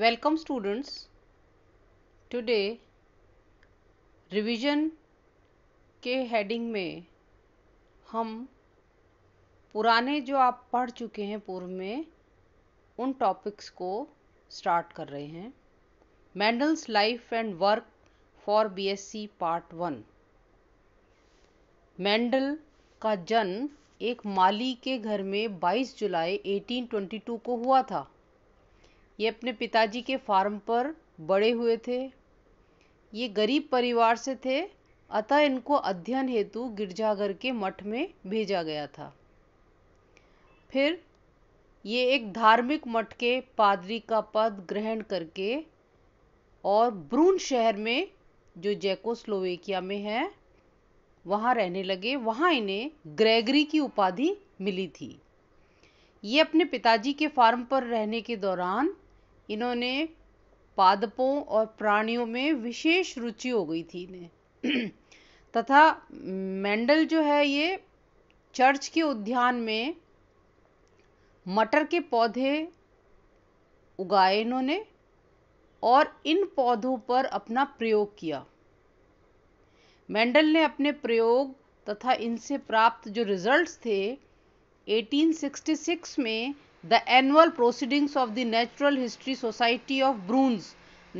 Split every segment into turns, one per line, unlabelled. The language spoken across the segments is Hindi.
वेलकम स्टूडेंट्स टुडे रिवीजन के हेडिंग में हम पुराने जो आप पढ़ चुके हैं पूर्व में उन टॉपिक्स को स्टार्ट कर रहे हैं Mendel's life and work for BSc part one Mendel का जन्म एक माली के घर में 22 जुलाई 1822 को हुआ था ये अपने पिताजी के फार्म पर बड़े हुए थे ये गरीब परिवार से थे अतः इनको अध्ययन हेतु गिरजाघर के मठ में भेजा गया था फिर ये एक धार्मिक मठ के पादरी का पद ग्रहण करके और ब्रून शहर में जो जैको स्लोवेकिया में है वहाँ रहने लगे वहाँ इन्हें ग्रेगरी की उपाधि मिली थी ये अपने पिताजी के फार्म पर रहने के दौरान इन्होंने पादपों और प्राणियों में विशेष रुचि हो गई थी इन्हें तथा मेंडल जो है ये चर्च के उद्यान में मटर के पौधे उगाए इन्होंने और इन पौधों पर अपना प्रयोग किया मेंडल ने अपने प्रयोग तथा इनसे प्राप्त जो रिजल्ट्स थे 1866 में the annual proceedings of the natural history society of Brunn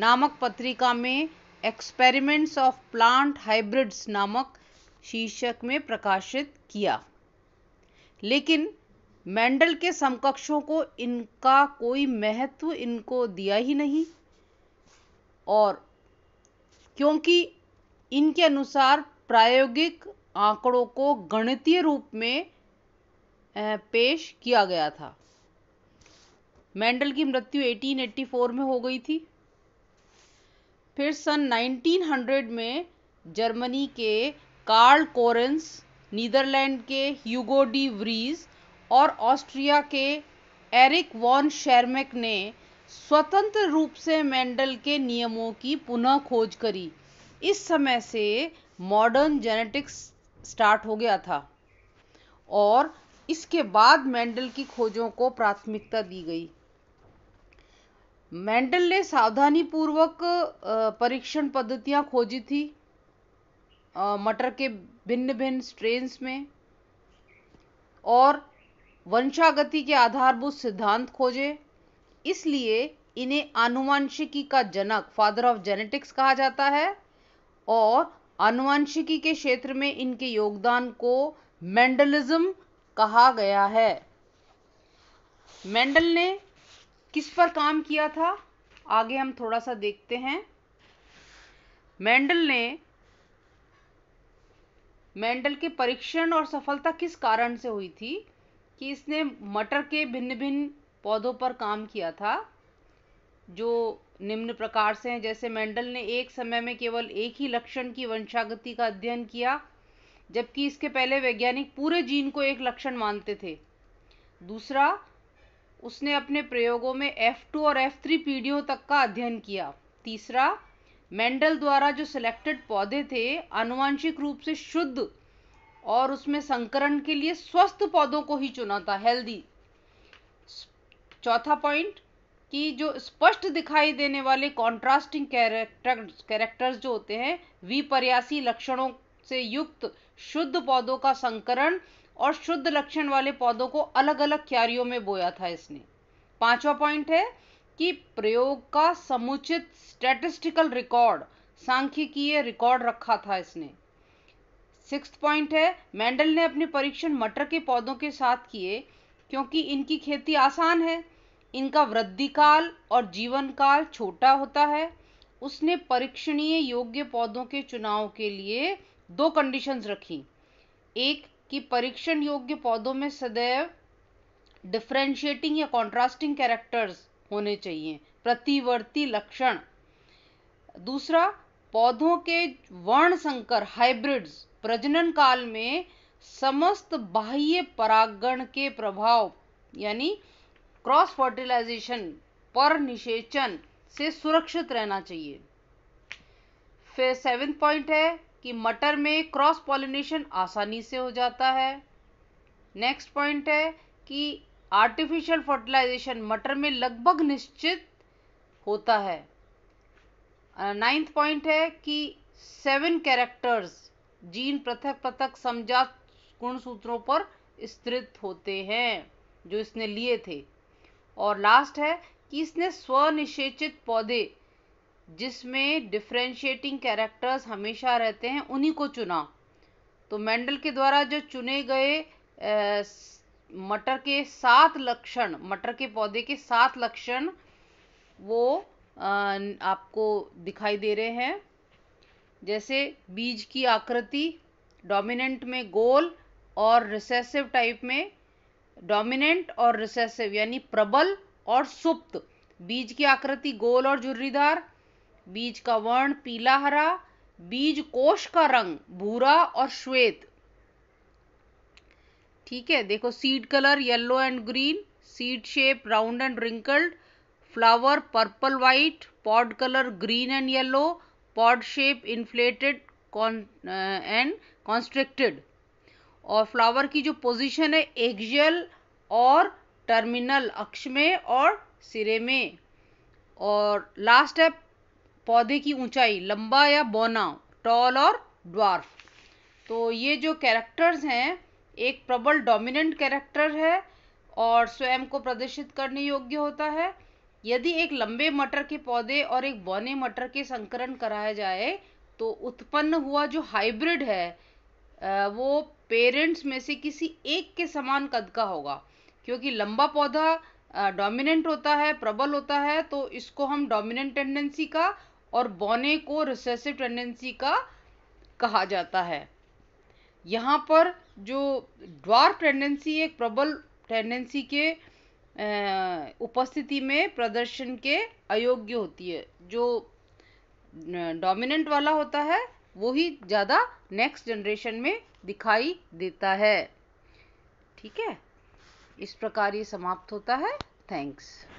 नामक पत्रिका में एक्सपेरिमेंट्स ऑफ प्लांट हाइब्रिड्स नामक शीर्षक में प्रकाशित किया लेकिन मेंडल के समकक्षों को इनका कोई महत्व इनको दिया ही नहीं और क्योंकि इनके अनुसार प्रायोगिक आंकड़ों को गणितीय रूप में पेश किया गया था मेंडल की मृत्यु 1884 में हो गई थी फिर सन 1900 में जर्मनी के कार्ल कोरेंस नीदरलैंड के ह्यूगो डी व्रीज और ऑस्ट्रिया के एरिक वॉन शेरमेक ने स्वतंत्र रूप से मेंडल के नियमों की पुनः खोज करी इस समय से मॉडर्न जेनेटिक्स स्टार्ट हो गया था और इसके बाद मेंडल की खोजों को प्राथमिकता दी गई मेंडल ने सावधानी पूर्वक परीक्षण पद्धतियां खोजी थी मटर के भिन्न भिन्न स्ट्रेन्स में और वंशागति के आधारभूत सिद्धांत खोजे इसलिए इन्हें आनुवांशिकी का जनक फादर ऑफ जेनेटिक्स कहा जाता है और आनुवांशिकी के क्षेत्र में इनके योगदान को मेंडलिज्म कहा गया है मेंडल ने किस पर काम किया था आगे हम थोड़ा सा देखते हैं मेंडल ने मेंडल के परीक्षण और सफलता किस कारण से हुई थी कि इसने मटर के भिन्न भिन्न पौधों पर काम किया था जो निम्न प्रकार से हैं जैसे मेंडल ने एक समय में केवल एक ही लक्षण की वंशागति का अध्ययन किया जबकि इसके पहले वैज्ञानिक पूरे जीन को एक लक्षण मानते थे दूसरा उसने अपने प्रयोगों में F2 और F3 पीढ़ियों तक का अध्ययन किया तीसरा मेंडल द्वारा जो सिलेक्टेड पौधे थे अनुवांशिक रूप से शुद्ध और उसमें संकरण के लिए स्वस्थ पौधों को ही चुना था हेल्दी चौथा पॉइंट कि जो स्पष्ट दिखाई देने वाले कॉन्ट्रास्टिंग कैरेक्टर कैरेक्टर्स जो होते हैं विपर्यासी लक्षणों से युक्त शुद्ध पौधों का संकरण और शुद्ध लक्षण वाले पौधों को अलग अलग क्यारियों में बोया था इसने पांचवा पॉइंट है कि प्रयोग का समुचित स्टेटिस्टिकल रिकॉर्ड सांख्यिकीय रिकॉर्ड रखा था इसने सिक्स पॉइंट है मेंडल ने अपने परीक्षण मटर के पौधों के साथ किए क्योंकि इनकी खेती आसान है इनका वृद्धि काल और जीवन काल छोटा होता है उसने परीक्षणीय योग्य पौधों के चुनाव के लिए दो कंडीशंस रखी एक कि परीक्षण योग्य पौधों में सदैव डिफ्रेंशिएटिंग या कॉन्ट्रास्टिंग कैरेक्टर्स होने चाहिए प्रतिवर्ती लक्षण दूसरा पौधों के वर्ण संकर हाइब्रिड्स प्रजनन काल में समस्त बाह्य परागण के प्रभाव यानी क्रॉस फर्टिलाइजेशन पर निषेचन से सुरक्षित रहना चाहिए फिर सेवेंथ पॉइंट है कि मटर में क्रॉस पॉलिनेशन आसानी से हो जाता है नेक्स्ट पॉइंट है कि आर्टिफिशियल फर्टिलाइजेशन मटर में लगभग निश्चित होता है नाइन्थ uh, पॉइंट है कि सेवन कैरेक्टर्स जीन पृथक पृथक समझा गुण सूत्रों पर स्थित होते हैं जो इसने लिए थे और लास्ट है कि इसने स्वनिषेचित पौधे जिसमें डिफ्रेंशिएटिंग कैरेक्टर्स हमेशा रहते हैं उन्हीं को चुना तो मेंडल के द्वारा जो चुने गए मटर के सात लक्षण मटर के पौधे के सात लक्षण वो आपको दिखाई दे रहे हैं जैसे बीज की आकृति डोमिनेंट में गोल और रिसेसिव टाइप में डोमिनेंट और रिसेसिव यानी प्रबल और सुप्त बीज की आकृति गोल और झुर्रीदार बीज का वर्ण पीला हरा बीज कोश का रंग भूरा और श्वेत ठीक है देखो seed colour yellow and green seed shape round and wrinkled flower purple white pod colour green and yellow pod shape inflated and constricted और फ्लावर की जो पोजीशन है एक्जल और टर्मिनल अक्ष में और सिरे में और लास्ट है पौधे की ऊंचाई लंबा या बौना टॉल और ड्वार्फ तो ये जो कैरेक्टर्स हैं एक प्रबल डोमिनेंट कैरेक्टर है और स्वयं को प्रदर्शित करने योग्य होता है यदि एक लंबे मटर के पौधे और एक बौने मटर के संकरण कराया जाए तो उत्पन्न हुआ जो हाइब्रिड है वो पेरेंट्स में से किसी एक के समान कद का होगा क्योंकि लंबा पौधा डोमिनेंट होता है प्रबल होता है तो इसको हम डोमिनेंट टेंडेंसी का और बौने को रिसेसिव टेंडेंसी का कहा जाता है यहाँ पर जो ड्वार टेंडेंसी एक प्रबल टेंडेंसी के उपस्थिति में प्रदर्शन के अयोग्य होती है जो डोमिनेंट वाला होता है वो ही ज़्यादा नेक्स्ट जनरेशन में दिखाई देता है ठीक है इस प्रकार ये समाप्त होता है थैंक्स